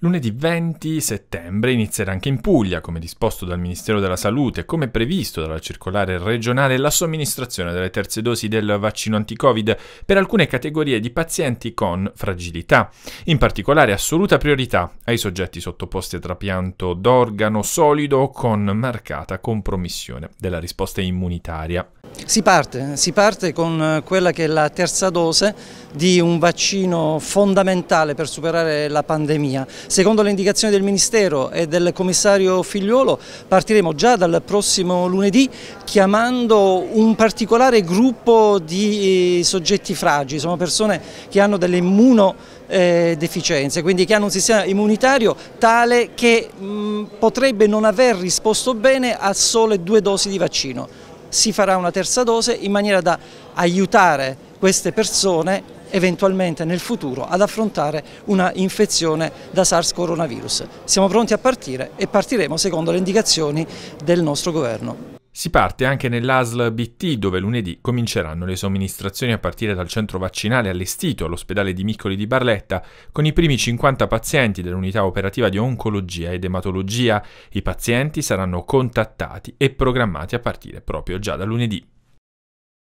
Lunedì 20 settembre inizierà anche in Puglia, come disposto dal Ministero della Salute e come previsto dalla circolare regionale, la somministrazione delle terze dosi del vaccino anti-Covid per alcune categorie di pazienti con fragilità. In particolare assoluta priorità ai soggetti sottoposti a trapianto d'organo solido o con marcata compromissione della risposta immunitaria. Si parte, si parte con quella che è la terza dose di un vaccino fondamentale per superare la pandemia Secondo le indicazioni del Ministero e del commissario Figliuolo partiremo già dal prossimo lunedì chiamando un particolare gruppo di eh, soggetti fragili, sono persone che hanno delle immunodeficienze, eh, quindi che hanno un sistema immunitario tale che mm, potrebbe non aver risposto bene a sole due dosi di vaccino. Si farà una terza dose in maniera da aiutare queste persone eventualmente nel futuro ad affrontare una infezione da SARS coronavirus. Siamo pronti a partire e partiremo secondo le indicazioni del nostro governo. Si parte anche nell'ASL BT dove lunedì cominceranno le somministrazioni a partire dal centro vaccinale allestito all'ospedale di Miccoli di Barletta con i primi 50 pazienti dell'unità operativa di oncologia ed ematologia. I pazienti saranno contattati e programmati a partire proprio già da lunedì.